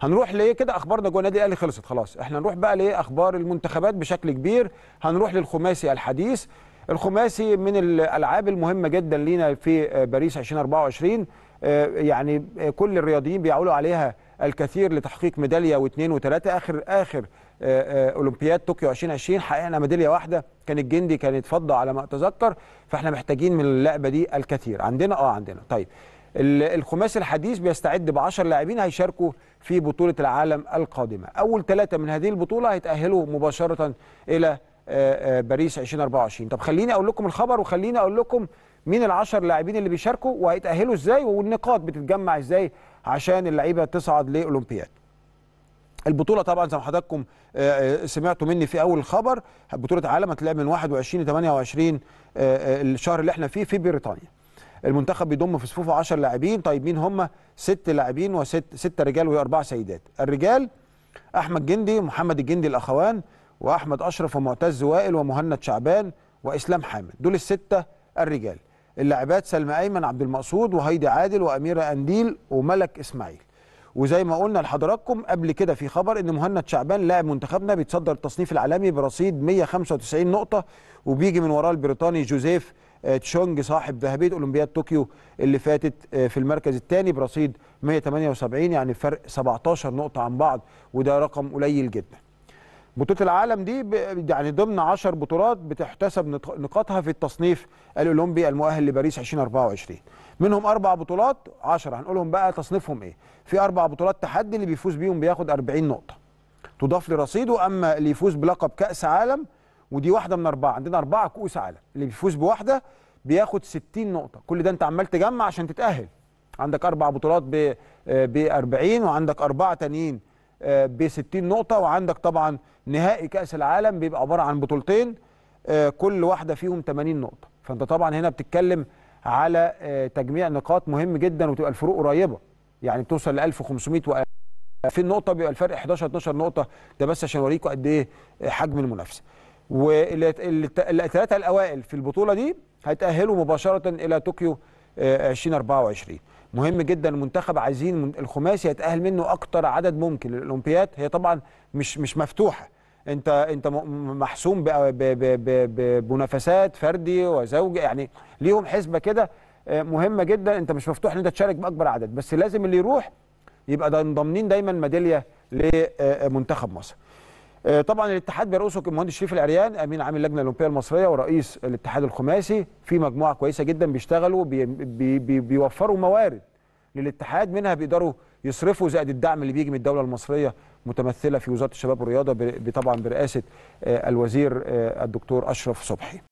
هنروح ليه كده اخبارنا جوه النادي الاهلي خلصت خلاص احنا نروح بقى ليه اخبار المنتخبات بشكل كبير هنروح للخماسي الحديث الخماسي من الالعاب المهمه جدا لينا في باريس 2024 آه، يعني كل الرياضيين بيعولوا عليها الكثير لتحقيق ميداليه واثنين وثلاثه اخر اخر آه، آه، اولمبياد طوكيو 2020 حققنا ميداليه واحده كان الجندي كانت فضه على ما اتذكر فاحنا محتاجين من اللعبه دي الكثير عندنا اه عندنا طيب الخماس الحديث بيستعد ب 10 لاعبين هيشاركوا في بطوله العالم القادمه اول ثلاثه من هذه البطوله هيتاهلوا مباشره الى آه، آه، باريس 2024 طب خليني اقول لكم الخبر وخليني اقول لكم مين العشر لاعبين اللي بيشاركوا وهيتاهلوا ازاي والنقاط بتتجمع ازاي عشان اللعيبه تصعد لاولمبياد البطوله طبعا زي ما حضراتكم آه، سمعتوا مني في اول الخبر بطوله عالم هتلعب من 21 ل 28 الشهر اللي احنا فيه في بريطانيا المنتخب بيضم في صفوفه 10 لاعبين طيب مين هم ست لاعبين وست ست رجال واربعه سيدات الرجال احمد جندي محمد الجندي الاخوان واحمد اشرف ومعتز وائل ومهند شعبان واسلام حامد دول السته الرجال اللاعبات سلمى ايمن عبد المقصود وهيدي عادل واميره انديل وملك اسماعيل وزي ما قلنا لحضراتكم قبل كده في خبر ان مهند شعبان لاعب منتخبنا بيتصدر التصنيف العالمي برصيد 195 نقطه وبيجي من وراه البريطاني جوزيف آه، تشونج صاحب ذهبيه اولمبياد طوكيو اللي فاتت آه، في المركز الثاني برصيد 178 يعني فرق 17 نقطه عن بعض وده رقم قليل جدا. بطوله العالم دي يعني ضمن 10 بطولات بتحتسب نقاطها في التصنيف الاولمبي المؤهل لباريس 2024 منهم اربع بطولات 10 هنقولهم بقى تصنيفهم ايه في اربع بطولات تحدي اللي بيفوز بيهم بياخد 40 نقطه تضاف لرصيده اما اللي يفوز بلقب كاس عالم ودي واحده من اربعه عندنا اربعه كؤوس عالم اللي بيفوز بواحده بياخد 60 نقطه كل ده انت عمال تجمع عشان تتاهل عندك اربع بطولات ب آه، ب 40 وعندك اربعه تانيين آه، ب 60 نقطه وعندك طبعا نهائي كاس العالم بيبقى عباره عن بطولتين آه، كل واحده فيهم 80 نقطه فانت طبعا هنا بتتكلم على تجميع نقاط مهم جدا وتبقى الفروق قريبه يعني بتوصل ل 1500 و 2000 نقطه بيبقى الفرق 11 12 نقطه ده بس عشان اوريكم قد ايه حجم المنافسه والثلاثة الأوائل في البطولة دي هيتأهلوا مباشرة إلى طوكيو 2024 آه، مهم جدا المنتخب عايزين الخماسي يتأهل منه أكتر عدد ممكن الأولمبياد هي طبعا مش مش مفتوحة أنت أنت محسوم بمنافسات فردي وزوجي يعني ليهم حسبة كده آه، مهمه جدا انت مش مفتوح ان انت تشارك باكبر عدد بس لازم اللي يروح يبقى ضامنين دايما ميداليه لمنتخب آه، مصر آه، طبعا الاتحاد بيرقصه المهندس شريف العريان امين عام اللجنه الاولمبيه المصريه ورئيس الاتحاد الخماسي في مجموعه كويسه جدا بيشتغلوا بي بي بي بيوفروا موارد للاتحاد منها بيقدروا يصرفوا زائد الدعم اللي بيجي من الدوله المصريه متمثله في وزاره الشباب والرياضه طبعا برئاسه آه، الوزير آه، الدكتور اشرف صبحي